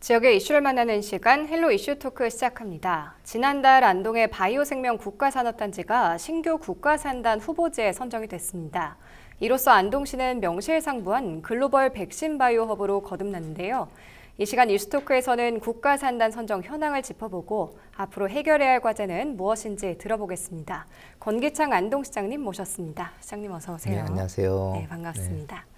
지역의 이슈를 만나는 시간 헬로 이슈 토크 시작합니다. 지난달 안동의 바이오 생명 국가산업단지가 신규 국가산단 후보지에 선정이 됐습니다. 이로써 안동시는 명실상부한 글로벌 백신 바이오 허브로 거듭났는데요. 이 시간 이슈토크에서는 국가산단 선정 현황을 짚어보고 앞으로 해결해야 할 과제는 무엇인지 들어보겠습니다. 권기창 안동시장님 모셨습니다. 시장님 어서 오세요. 네, 안녕하세요. 네, 반갑습니다. 네.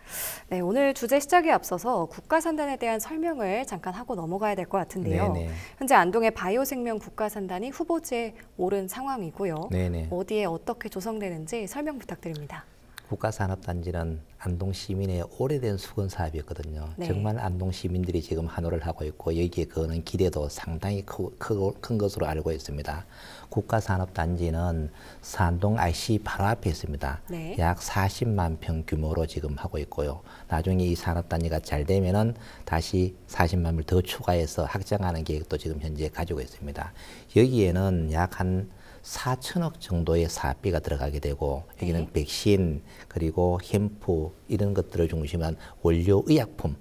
네, 오늘 주제 시작에 앞서서 국가산단에 대한 설명을 잠깐 하고 넘어가야 될 것 같은데요. 네네. 네. 현재 안동의 바이오생명 국가산단이 후보지에 오른 상황이고요. 네네. 네. 어디에 어떻게 조성되는지 설명 부탁드립니다. 국가산업단지는 안동 시민의 오래된 수건 사업이었거든요. 네. 정말 안동 시민들이 지금 한호를 하고 있고 여기에 거는 기대도 상당히 크, 크, 큰 것으로 알고 있습니다. 국가산업단지는 산동 IC 바로 앞에 있습니다. 네. 약 40만 평 규모로 지금 하고 있고요. 나중에 이 산업단지가 잘 되면은 다시 40만 불더 추가해서 확장하는 계획도 지금 현재 가지고 있습니다. 여기에는 약한 4천억 정도의 사업비가 들어가게 되고 네. 여기는 네. 백신 그리고 햄프 이런 것들을 중심한 원료 의약품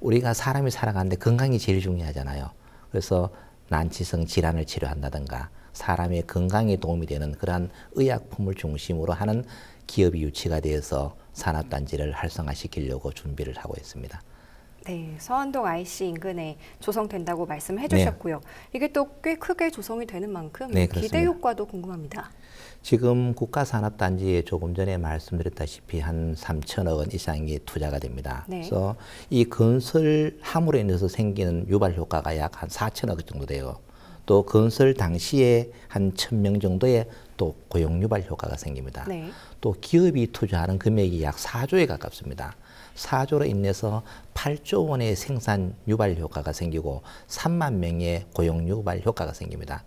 우리가 사람이 살아가는데 건강이 제일 중요하잖아요. 그래서 난치성 질환을 치료한다든가 사람의 건강에 도움이 되는 그러한 의약품을 중심으로 하는 기업이 유치가 되어서 산업단지를 활성화시키려고 준비를 하고 있습니다. 네, 서안동 IC 인근에 조성된다고 말씀해 주셨고요. 네. 이게 또 꽤 크게 조성이 되는 만큼 네, 기대 효과도 궁금합니다. 지금 국가산업단지에 조금 전에 말씀드렸다시피 한 3천억 원 이상이 투자가 됩니다. 네. 그래서 이 건설함으로 인해서 생기는 유발 효과가 약 한 4천억 정도 돼요. 또 건설 당시에 한천명 정도의 또 고용 유발 효과가 생깁니다. 네. 또 기업이 투자하는 금액이 약 4조에 가깝습니다. 4조로 인해서 8조 원의 생산 유발 효과가 생기고 3만 명의 고용 유발 효과가 생깁니다.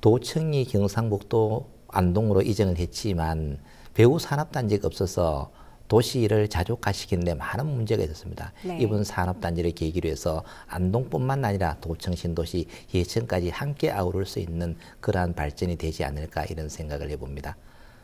도청이 경상북도 안동으로 이전을 했지만 배후 산업단지가 없어서 도시를 자족화시키는데 많은 문제가 있었습니다. 네. 이번 산업단지를 계기로 해서 안동뿐만 아니라 도청 신도시 예천까지 함께 아우를 수 있는 그러한 발전이 되지 않을까 이런 생각을 해봅니다.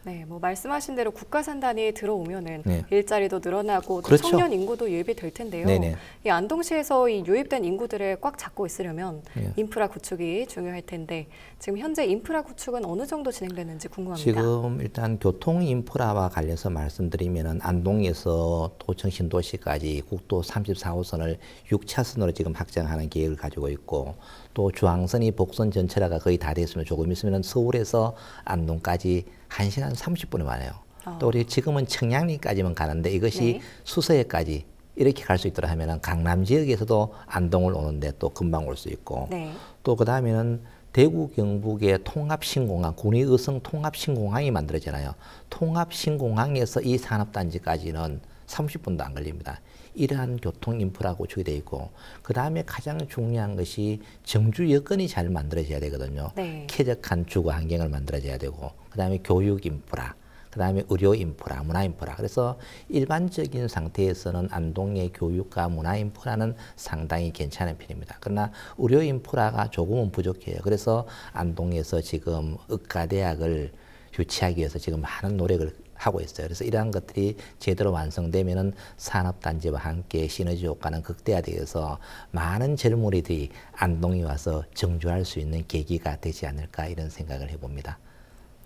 네, 뭐 말씀하신 대로 국가 산단이 들어오면은 네. 일자리도 늘어나고 그렇죠. 청년 인구도 유입이 될 텐데요. 네네. 이 안동시에서 이 유입된 인구들을 꽉 잡고 있으려면 네. 인프라 구축이 중요할 텐데 지금 현재 인프라 구축은 어느 정도 진행되는지 궁금합니다. 지금 일단 교통 인프라와 관련해서 말씀드리면은 안동에서 도청 신도시까지 국도 34호선을 6차선으로 지금 확장하는 계획을 가지고 있고 또 주황선이 복선 전체라가 거의 다 됐으면 조금 있으면 서울에서 안동까지 한시간 30분이 많아요. 어. 또 우리 지금은 청량리까지만 가는데 이것이 네. 수서에까지 이렇게 갈 수 있도록 하면은 강남 지역에서도 안동을 오는데 또 금방 올 수 있고 네. 또그 다음에는 대구 경북의 통합신공항, 군의의성 통합신공항이 만들어지잖아요 통합신공항에서 이 산업단지까지는 30분도 안 걸립니다. 이러한 교통 인프라 구축이 돼 있고 그 다음에 가장 중요한 것이 정주 여건이 잘 만들어져야 되거든요. 네. 쾌적한 주거 환경을 만들어져야 되고 그 다음에 교육 인프라 그 다음에 의료 인프라, 문화 인프라. 그래서 일반적인 상태에서는 안동의 교육과 문화 인프라는 상당히 괜찮은 편입니다. 그러나 의료 인프라가 조금은 부족해요. 그래서 안동에서 지금 의과대학을 유치하기 위해서 지금 많은 노력을 하고 있어요. 그래서 이러한 것들이 제대로 완성되면은 산업단지와 함께 시너지 효과는 극대화되어서 많은 젊은이들이 안동에 와서 정주할 수 있는 계기가 되지 않을까 이런 생각을 해봅니다.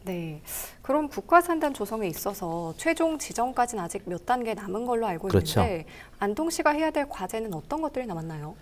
네. 그럼 국가산단 조성에 있어서 최종 지정까지는 아직 몇 단계 남은 걸로 알고 그렇죠. 있는데 안동시가 해야 될 과제는 어떤 것들이 남았나요?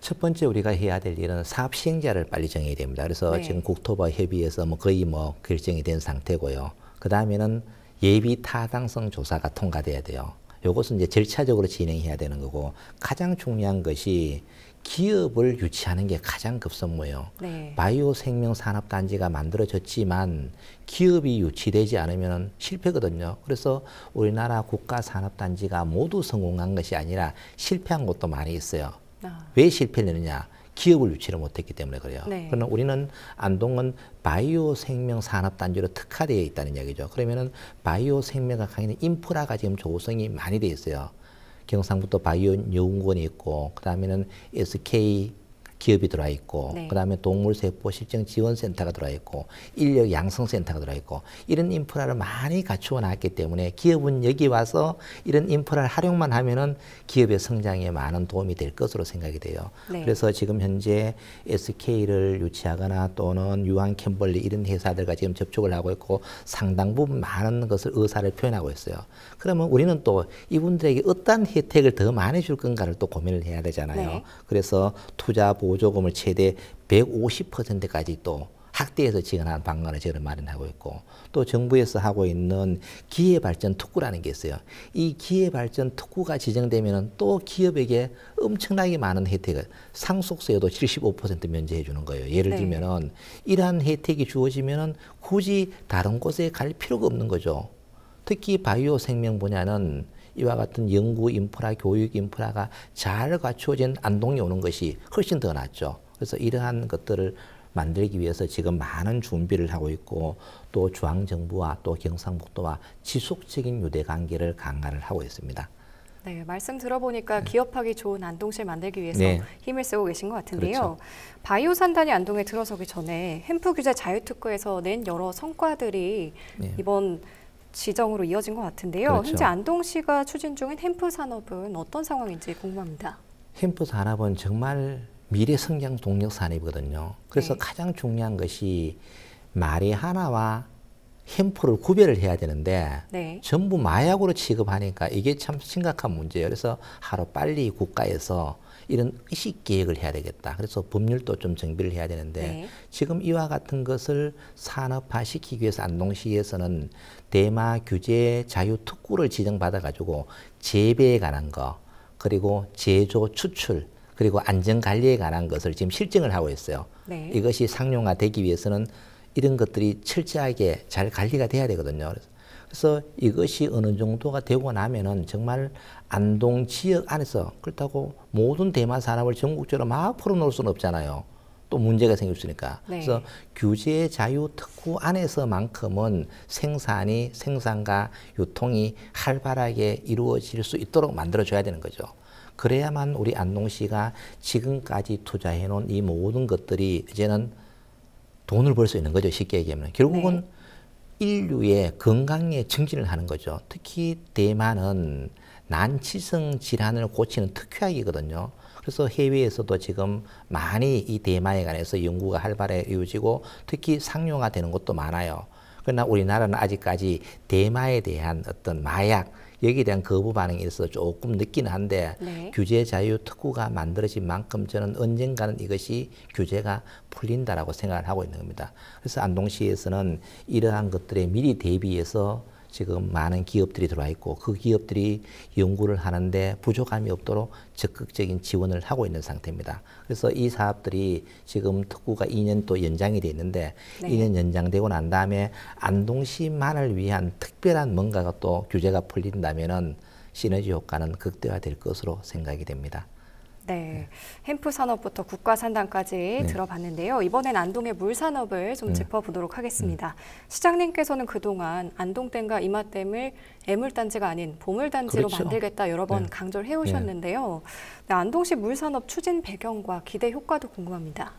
첫 번째 우리가 해야 될 일은 사업 시행자를 빨리 정해야 됩니다. 그래서 네. 지금 국토부와 협의해서 뭐 거의 뭐 결정이 된 상태고요. 그 다음에는 예비 타당성 조사가 통과돼야 돼요. 이것은 이제 절차적으로 진행해야 되는 거고 가장 중요한 것이 기업을 유치하는 게 가장 급선무예요. 네. 바이오 생명 산업 단지가 만들어졌지만 기업이 유치되지 않으면 실패거든요. 그래서 우리나라 국가 산업 단지가 모두 성공한 것이 아니라 실패한 것도 많이 있어요. 아. 왜 실패했느냐? 기업을 유치를 못했기 때문에 그래요. 네. 그러나 우리는 안동은 바이오 생명 산업 단지로 특화되어 있다는 이기죠 그러면은 바이오 생명학 학에는 인프라가 지금 조성이 많이 돼 있어요. 경상북도 바이오 연구원이 있고 그다음에는 SK 기업이 들어와 있고 네. 그다음에 동물세포 실증 지원센터가 들어와 있고 인력 양성센터가 들어와 있고 이런 인프라를 많이 갖추어 놨기 때문에 기업은 여기 와서 이런 인프라를 활용만 하면은 기업의 성장에 많은 도움이 될 것으로 생각이 돼요. 네. 그래서 지금 현재 SK를 유치하거나 또는 유한 캠벌리 이런 회사들과 지금 접촉을 하고 있고 상당 부분 많은 것을 의사를 표현하고 있어요. 그러면 우리는 또 이분들에게 어떠한 혜택을 더 많이 줄 건가를 또 고민을 해야 되잖아요. 네. 그래서 투자 보호 보조금을 최대 150%까지 또확대해서 지원하는 방안을 저를 마련하고 있고 또 정부에서 하고 있는 기회발전 특구라는 게 있어요. 이 기회발전 특구가 지정되면 또 기업에게 엄청나게 많은 혜택을 상속세도 75% 면제해 주는 거예요. 예를 네. 들면은 이러한 혜택이 주어지면은 굳이 다른 곳에 갈 필요가 없는 거죠. 특히 바이오 생명 분야는 이와 같은 연구 인프라, 교육 인프라가 잘 갖추어진 안동에 오는 것이 훨씬 더 낫죠. 그래서 이러한 것들을 만들기 위해서 지금 많은 준비를 하고 있고 또 중앙정부와 또 경상북도와 지속적인 유대관계를 강화를 하고 있습니다. 네, 말씀 들어보니까 네. 기업하기 좋은 안동실 만들기 위해서 네. 힘을 쓰고 계신 것 같은데요. 그렇죠. 바이오 산단이 안동에 들어서기 전에 햄프 규제 자유특구에서 낸 여러 성과들이 네. 이번 지정으로 이어진 것 같은데요. 그렇죠. 현재 안동시가 추진 중인 햄프 산업은 어떤 상황인지 궁금합니다. 햄프 산업은 정말 미래 성장 동력 산업이거든요. 그래서 네. 가장 중요한 것이 말이 하나와 햄프를 구별을 해야 되는데 네. 전부 마약으로 취급하니까 이게 참 심각한 문제예요. 그래서 하루 빨리 국가에서 이런 의식 계획을 해야 되겠다. 그래서 법률도 좀 정비를 해야 되는데 네. 지금 이와 같은 것을 산업화시키기 위해서 안동시에서는 대마 규제 자유 특구를 지정받아 가지고 재배에 관한 거 그리고 제조 추출 그리고 안전 관리에 관한 것을 지금 실증을 하고 있어요. 네. 이것이 상용화되기 위해서는 이런 것들이 철저하게 잘 관리가 돼야 되거든요. 그래서 이것이 어느 정도가 되고 나면은 정말 안동 지역 안에서 그렇다고 모든 대마 산업을 전국적으로 막 풀어놓을 수는 없잖아요. 또 문제가 생길 수 있으니까. 네. 그래서 규제 자유 특구 안에서만큼은 생산이 생산과 유통이 활발하게 이루어질 수 있도록 만들어줘야 되는 거죠. 그래야만 우리 안동시가 지금까지 투자해 놓은 이 모든 것들이 이제는 돈을 벌 수 있는 거죠. 쉽게 얘기하면. 결국은 네. 인류의 건강에 증진을 하는 거죠. 특히 대만은 난치성 질환을 고치는 특효약이거든요. 그래서 해외에서도 지금 많이 이 대마에 관해서 연구가 활발해 이어지고 특히 상용화되는 것도 많아요. 그러나 우리나라는 아직까지 대마에 대한 어떤 마약 여기에 대한 거부 반응이 있어서 조금 늦긴 한데 네. 규제 자유 특구가 만들어진 만큼 저는 언젠가는 이것이 규제가 풀린다라고 생각을 하고 있는 겁니다. 그래서 안동시에서는 이러한 것들에 미리 대비해서 지금 많은 기업들이 들어와 있고 그 기업들이 연구를 하는데 부족함이 없도록 적극적인 지원을 하고 있는 상태입니다. 그래서 이 사업들이 지금 특구가 2년 또 연장이 돼 있는데 네. 2년 연장되고 난 다음에 안동시만을 위한 특별한 뭔가가 또 규제가 풀린다면은 시너지 효과는 극대화될 것으로 생각이 됩니다. 네. 네. 햄프 산업부터 국가 산단까지 네. 들어봤는데요. 이번엔 안동의 물 산업을 좀 네. 짚어보도록 하겠습니다. 네. 시장님께서는 그동안 안동댐과 이마댐을 애물단지가 아닌 보물단지로 그렇죠. 만들겠다 여러 번 네. 강조를 해오셨는데요. 안동시 물 산업 추진 배경과 기대 효과도 궁금합니다.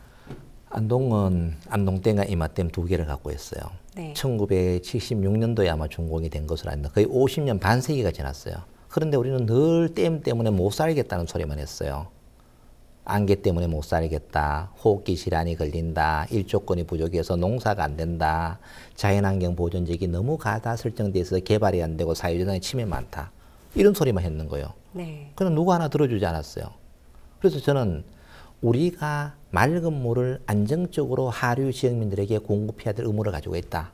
안동은 안동댐과 이마댐 두 개를 갖고 있어요. 네. 1976년도에 아마 준공이 된 것으로 압니다. 거의 50년 반세기가 지났어요. 그런데 우리는 늘 댐 때문에 못 살겠다는 소리만 했어요. 안개 때문에 못 살겠다. 호흡기 질환이 걸린다. 일조권이 부족해서 농사가 안 된다. 자연환경 보존지이 너무 가다 설정돼 있어서 개발이 안 되고 사회재산에 침해 많다. 이런 소리만 했는 거예요. 네. 그럼 누구 하나 들어주지 않았어요. 그래서 저는 우리가 맑은 물을 안정적으로 하류 지역민들에게 공급해야 될 의무를 가지고 있다.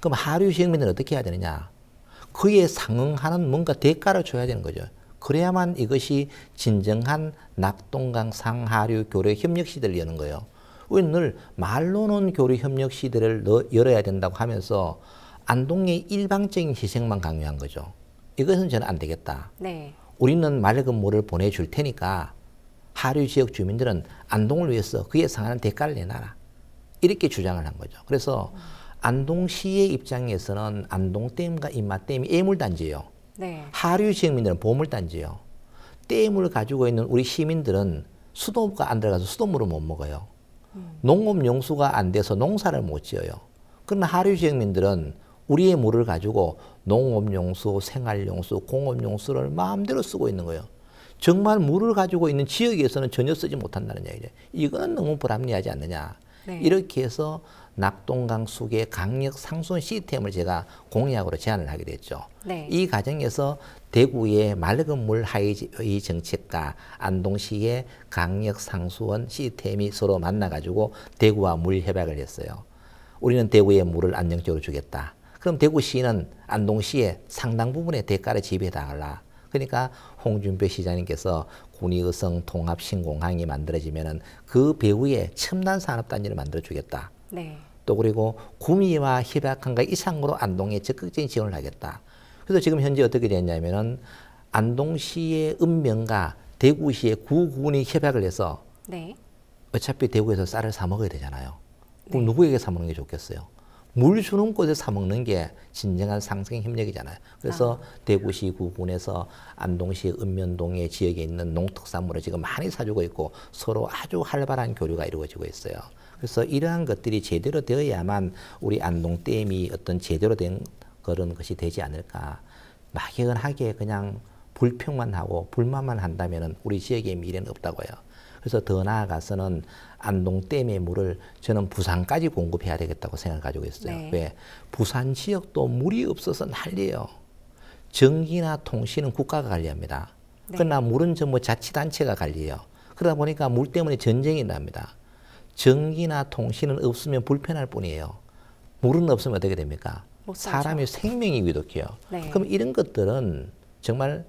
그럼 하류 지역민들은 어떻게 해야 되느냐? 그에 상응하는 뭔가 대가를 줘야 되는 거죠. 그래야만 이것이 진정한 낙동강 상하류 교류 협력 시대를 여는 거예요. 우리는 늘 말로는 교류 협력 시대를 열어야 된다고 하면서 안동의 일방적인 희생만 강요한 거죠. 이것은 저는 안 되겠다. 네. 우리는 맑은 물을 보내줄 테니까 하류 지역 주민들은 안동을 위해서 그에 상하는 대가를 내놔라. 이렇게 주장을 한 거죠. 그래서 음. 안동시의 입장에서는 안동댐과 임마댐이 애물단지예요. 네. 하류 지역민들은 보물단지예요. 댐을 가지고 있는 우리 시민들은 수도가 안 들어가서 수돗물을 못 먹어요. 음. 농업 용수가 안 돼서 농사를 못 지어요. 그러나 하류 지역민들은 우리의 물을 가지고 농업 용수, 생활 용수, 공업 용수를 마음대로 쓰고 있는 거예요. 정말 물을 가지고 있는 지역에서는 전혀 쓰지 못한다는 얘기죠. 이건 너무 불합리하지 않느냐. 네. 이렇게 해서 낙동강 수계 강력 상수원 시스템을 제가 공약으로 제안을 하게 됐죠. 네. 이 과정에서 대구의 맑은 물 하이 정책과 안동시의 강력 상수원 시스템이 서로 만나가지고 대구와 물 협약을 했어요. 우리는 대구의 물을 안정적으로 주겠다. 그럼 대구시는 안동시의 상당 부분의 대가를 지배해달라. 그러니까 홍준표 시장님께서 군의성 통합 신공항이 만들어지면은 그 배후에 첨단 산업 단지를 만들어 주겠다. 네. 또 그리고 구미와 희박한가 이상으로 안동에 적극적인 지원을 하겠다. 그래서 지금 현재 어떻게 됐냐면은 안동시의 읍면과 대구시의 구군이 협약을 해서 네. 어차피 대구에서 쌀을 사 먹어야 되잖아요. 그럼 네. 누구에게 사 먹는 게 좋겠어요? 물 주는 곳에 사 먹는 게 진정한 상생 협력이잖아요. 그래서 아. 대구시 구군에서 안동시 읍면동의 지역에 있는 농특산물을 지금 많이 사주고 있고 서로 아주 활발한 교류가 이루어지고 있어요. 그래서 이러한 것들이 제대로 되어야만 우리 안동댐이 어떤 제대로 된 그런 것이 되지 않을까. 막연하게 그냥 불평만 하고 불만만 한다면 우리 지역에 미래는 없다고요. 그래서 더 나아가서는 안동댐의 물을 저는 부산까지 공급해야 되겠다고 생각을 가지고 있어요. 네. 왜? 부산 지역도 물이 없어서 난리예요. 전기나 통신은 국가가 관리합니다. 네. 그러나 물은 전부 뭐 자치단체가 관리해요. 그러다 보니까 물 때문에 전쟁이 납니다. 전기나 통신은 없으면 불편할 뿐이에요. 물은 없으면 어떻게 됩니까? 사람의 생명이 위독해요. 네. 그럼 이런 것들은 정말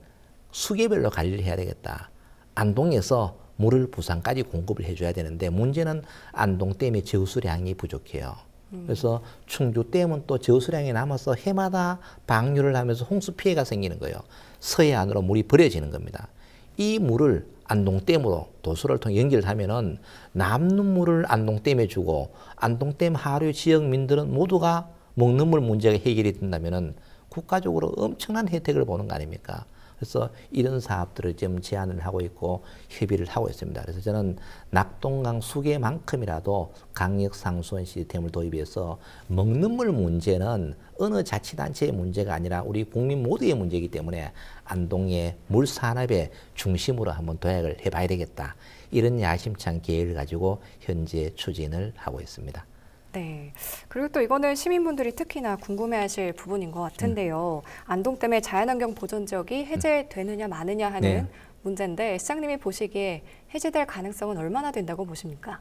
수계별로 관리를 해야 되겠다. 안동에서 물을 부산까지 공급을 해줘야 되는데 문제는 안동댐의 저수량이 부족해요. 음. 그래서 충주댐은 또 저수량이 남아서 해마다 방류를 하면서 홍수 피해가 생기는 거예요. 서해안으로 물이 버려지는 겁니다. 이 물을 안동댐으로 도수를 통해 연결하면은 을남눈 물을 안동댐에 주고 안동댐 하류 지역민들은 모두가 먹는 물 문제가 해결이 된다면은 국가적으로 엄청난 혜택을 보는 거 아닙니까? 그래서 이런 사업들을 지금 제안을 하고 있고 협의를 하고 있습니다. 그래서 저는 낙동강 수계만큼이라도 강력 상수원 시스템을 도입해서 먹는 물 문제는 어느 자치단체의 문제가 아니라 우리 국민 모두의 문제이기 때문에 안동의 물산업의 중심으로 한번 도약을 해봐야 되겠다. 이런 야심찬 계획을 가지고 현재 추진을 하고 있습니다. 네. 그리고 또 이거는 시민분들이 특히나 궁금해하실 부분인 것 같은데요. 음. 안동댐에 자연환경 보존 지역이 해제되느냐 마느냐 하는 네. 문제인데 시장님이 보시기에 해제될 가능성은 얼마나 된다고 보십니까?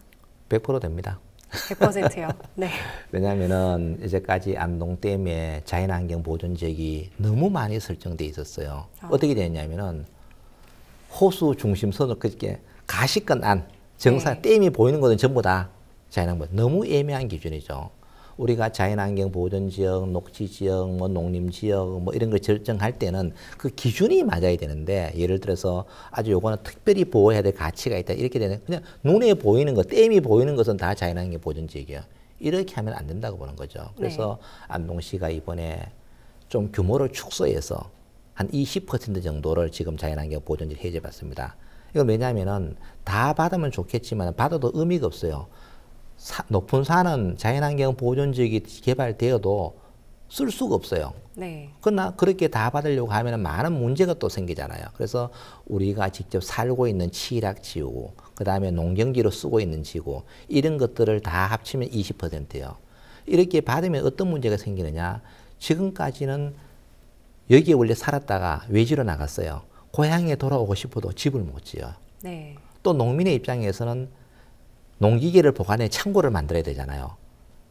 100% 됩니다. 100%요. 네. 왜냐하면은 이제까지 안동댐에 자연환경 보존 지역이 너무 많이 설정돼 있었어요. 아. 어떻게 되었냐면은 호수 중심선으로 그렇게 가시권 안 정사 네. 댐이 보이는 것은 전부 다 자연환경 뭐 너무 애매한 기준이죠. 우리가 자연환경 보존지역, 녹지지역, 뭐 농림지역 뭐 이런 걸 결정할 때는 그 기준이 맞아야 되는데 예를 들어서 아주 요거는 특별히 보호해야 될 가치가 있다 이렇게 되는 그냥 눈에 보이는 것, 댐이 보이는 것은 다 자연환경 보존지역이에요. 이렇게 하면 안 된다고 보는 거죠. 그래서 네. 안동시가 이번에 좀 규모를 축소해서 한 20% 정도를 지금 자연환경 보존지 해제받습니다. 이건 왜냐하면다 받으면 좋겠지만 받아도 의미가 없어요. 사, 높은 산은 자연환경 보존지역이 개발되어도 쓸 수가 없어요. 네. 그러나 그렇게 다 받으려고 하면 많은 문제가 또 생기잖아요. 그래서 우리가 직접 살고 있는 치락 지구, 그 다음에 농경지로 쓰고 있는 지구, 이런 것들을 다 합치면 20%예요. 이렇게 받으면 어떤 문제가 생기느냐. 지금까지는 여기에 원래 살았다가 외지로 나갔어요. 고향에 돌아오고 싶어도 집을 못 지어요. 네. 또 농민의 입장에서는 농기계를 보관해 창고를 만들어야 되잖아요.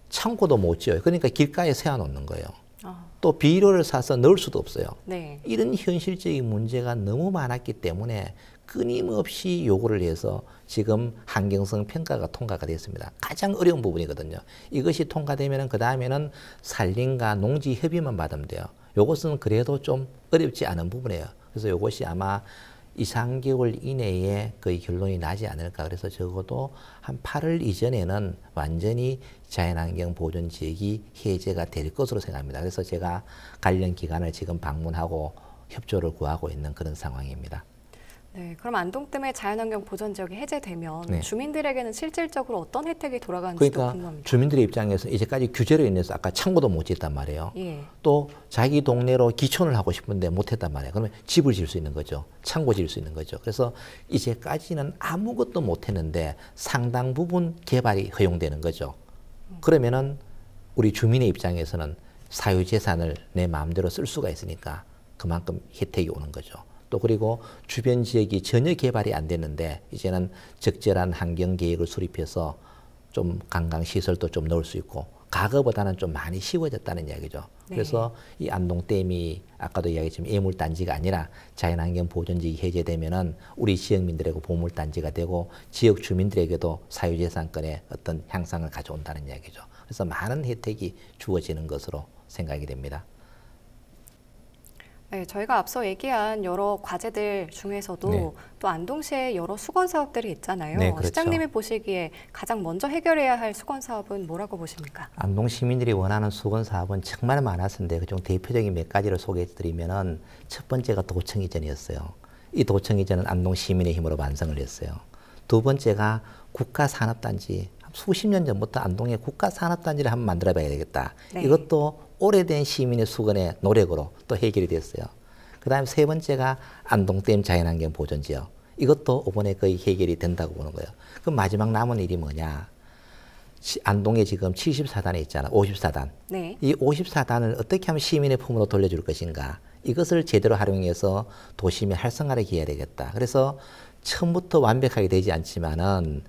창고도 못 지어요. 그러니까 길가에 세워놓는 거예요. 어. 또 비료를 사서 넣을 수도 없어요. 네. 이런 현실적인 문제가 너무 많았기 때문에 끊임없이 요구를 해서 지금 환경성 평가가 통과가 됐습니다. 가장 어려운 부분이거든요. 이것이 통과되면 그 다음에는 산림과 농지 협의만 받으면 돼요. 요것은 그래도 좀 어렵지 않은 부분이에요. 그래서 요것이 아마 이 3개월 이내에 거의 결론이 나지 않을까. 그래서 적어도 한 8월 이전에는 완전히 자연환경 보존 지역이 해제가 될 것으로 생각합니다. 그래서 제가 관련 기관을 지금 방문하고 협조를 구하고 있는 그런 상황입니다. 네, 그럼 안동댐의 자연환경 보전 지역이 해제되면 네. 주민들에게는 실질적으로 어떤 혜택이 돌아가는지 그러니까 궁금합니다. 주민들의 입장에서 이제까지 규제로 인해서 아까 창고도 못 짓단 말이에요. 예. 또 자기 동네로 기촌을 하고 싶은데 못했단 말이에요. 그러면 집을 지을 수 있는 거죠. 창고 지을 수 있는 거죠. 그래서 이제까지는 아무것도 못했는데 상당 부분 개발이 허용되는 거죠. 음. 그러면은 우리 주민의 입장에서는 사유재산을 내 마음대로 쓸 수가 있으니까 그만큼 혜택이 오는 거죠. 또 그리고 주변 지역이 전혀 개발이 안됐는데 이제는 적절한 환경 계획을 수립해서 좀 관광 시설도 좀 넣을 수 있고 과거보다는 좀 많이 쉬워졌다는 이야기죠. 네. 그래서 이 안동댐이 아까도 이야기했지만 예물단지가 아니라 자연환경 보존지 해제되면은 우리 지역민들에게 보물단지가 되고 지역 주민들에게도 사유재산권의 어떤 향상을 가져온다는 이야기죠. 그래서 많은 혜택이 주어지는 것으로 생각이 됩니다. 네, 저희가 앞서 얘기한 여러 과제들 중에서도 네. 또 안동시에 여러 수건 사업들이 있잖아요. 네, 그렇죠. 시장님이 보시기에 가장 먼저 해결해야 할 수건 사업은 뭐라고 보십니까? 안동 시민들이 원하는 수건 사업은 정말 많았는데 그중 대표적인 몇 가지를 소개해드리면은 첫 번째가 도청 이전이었어요. 이 도청 이전은 안동 시민의 힘으로 완성을 했어요. 두 번째가 국가 산업단지 수십 년 전부터 안동에 국가 산업단지를 한번 만들어봐야 되겠다. 네. 이것도 오래된 시민의 수건의 노력으로 또 해결이 됐어요. 그 다음 세 번째가 안동댐 자연환경 보존지역. 이것도 이번에 거의 해결이 된다고 보는 거예요. 그럼 마지막 남은 일이 뭐냐? 안동에 지금 74단에 있잖아. 54단. 네. 이 54단을 어떻게 하면 시민의 품으로 돌려줄 것인가? 이것을 제대로 활용해서 도심의 활성화를 기해야 되겠다. 그래서 처음부터 완벽하게 되지 않지만은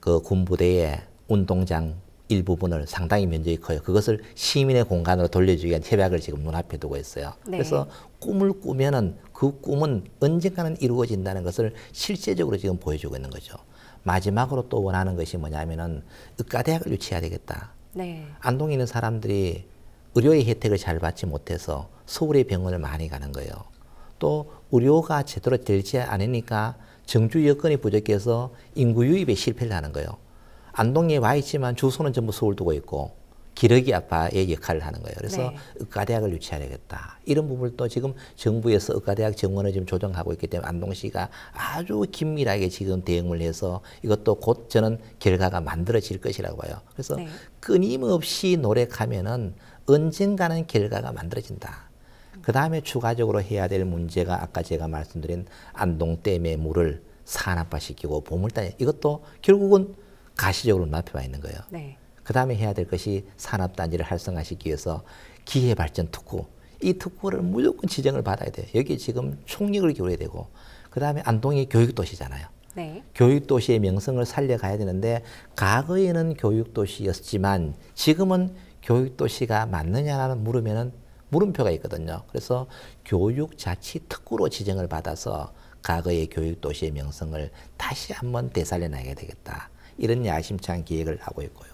그 군부대에 운동장 일부분을 상당히 면적이 커요. 그것을 시민의 공간으로 돌려주기 위한 협약을 지금 눈앞에 두고 있어요. 네. 그래서 꿈을 꾸면은 그 꿈은 언젠가는 이루어진다는 것을 실제적으로 지금 보여주고 있는 거죠. 마지막으로 또 원하는 것이 뭐냐면은 의과대학을 유치해야 되겠다. 네. 안동에 있는 사람들이 의료의 혜택을 잘 받지 못해서 서울의 병원을 많이 가는 거예요. 또 의료가 제대로 되지 않으니까 정주 여건이 부족해서 인구 유입에 실패를 하는 거예요. 안동에 와 있지만 주소는 전부 서울 두고 있고 기러기 아빠의 역할을 하는 거예요. 그래서 네. 의과대학을 유치해야겠다. 이런 부분을 또 지금 정부에서 의과대학 정원을 지금 조정하고 있기 때문에 안동시가 아주 긴밀하게 지금 대응을 해서 이것도 곧 저는 결과가 만들어질 것이라고 봐요. 그래서 네. 끊임없이 노력하면은 언젠가는 결과가 만들어진다. 그 다음에 추가적으로 해야 될 문제가 아까 제가 말씀드린 안동댐의 물을 산업화시키고 보물단 이것도 결국은 가시적으로 눈앞에 와 있는 거예요. 네. 그 다음에 해야 될 것이 산업단지를 활성화시키기 위해서 기회발전 특구. 이 특구를 무조건 지정을 받아야 돼요. 여기 지금 총력을 기울여야 되고 그 다음에 안동이 교육도시잖아요. 네. 교육도시의 명성을 살려가야 되는데 과거에는 교육도시였지만 지금은 교육도시가 맞느냐라는 물으면는 물음표가 있거든요. 그래서 교육자치특구로 지정을 받아서 과거의 교육도시의 명성을 다시 한번 되살려나가야 되겠다. 이런 야심찬 기획을 하고 있고요.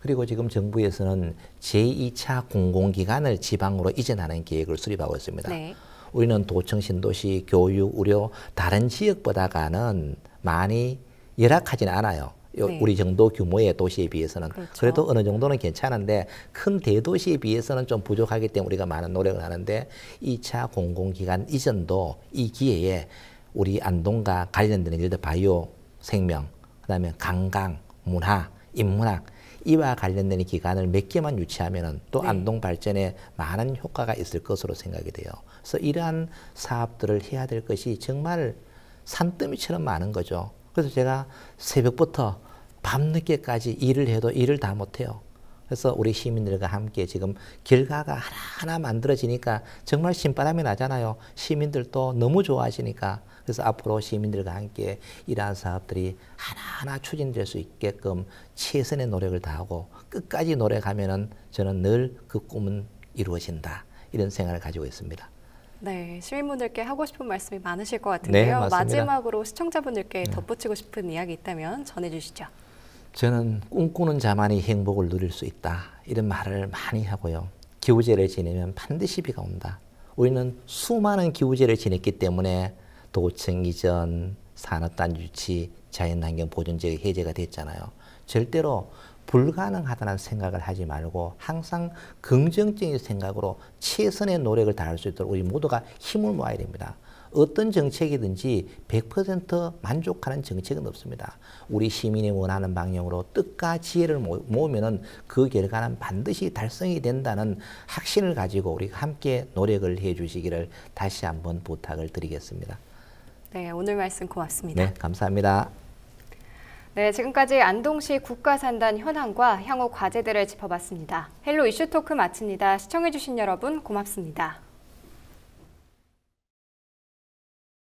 그리고 지금 정부에서는 제2차 공공기관을 지방으로 이전하는 계획을 수립하고 있습니다. 네. 우리는 도청, 신도시, 교육, 의료 다른 지역보다가는 많이 열악하진 않아요. 네. 우리 정도 규모의 도시에 비해서는 그렇죠. 그래도 어느 정도는 괜찮은데 큰 대도시에 비해서는 좀 부족하기 때문에 우리가 많은 노력을 하는데 2차 공공기관 이전도 이 기회에 우리 안동과 관련된는 예를 들어 바이오 생명 그다음에 관광, 문화, 인문학 이와 관련된 기관을 몇 개만 유치하면또 네. 안동 발전에 많은 효과가 있을 것으로 생각이 돼요. 그래서 이러한 사업들을 해야 될 것이 정말 산더미처럼 많은 거죠. 그래서 제가 새벽부터 밤늦게까지 일을 해도 일을 다 못해요. 그래서 우리 시민들과 함께 지금 결과가 하나하나 만들어지니까 정말 신바람이 나잖아요. 시민들도 너무 좋아하시니까. 그래서 앞으로 시민들과 함께 이러한 사업들이 하나하나 추진될 수 있게끔 최선의 노력을 다하고 끝까지 노력하면 저는 늘 그 꿈은 이루어진다. 이런 생각을 가지고 있습니다. 네, 시민분들께 하고 싶은 말씀이 많으실 것 네, 같은데요. 네, 마지막으로 시청자분들께 네. 덧붙이고 싶은 이야기 있다면 전해주시죠. 저는 꿈꾸는 자만이 행복을 누릴 수 있다. 이런 말을 많이 하고요. 기우제를 지내면 반드시 비가 온다. 우리는 수많은 기우제를 지냈기 때문에 도청 이전, 산업단 유치, 자연환경 보존제 해제가 됐잖아요. 절대로 불가능하다는 생각을 하지 말고 항상 긍정적인 생각으로 최선의 노력을 다할 수 있도록 우리 모두가 힘을 모아야 됩니다. 어떤 정책이든지 100% 만족하는 정책은 없습니다. 우리 시민이 원하는 방향으로 뜻과 지혜를 모으면 그 결과는 반드시 달성이 된다는 확신을 가지고 우리 함께 노력을 해 주시기를 다시 한번 부탁을 드리겠습니다. 네, 오늘 말씀 고맙습니다. 네, 감사합니다. 네, 지금까지 안동시 국가산단 현황과 향후 과제들을 짚어봤습니다. 헬로 이슈토크 마칩니다. 시청해주신 여러분 고맙습니다.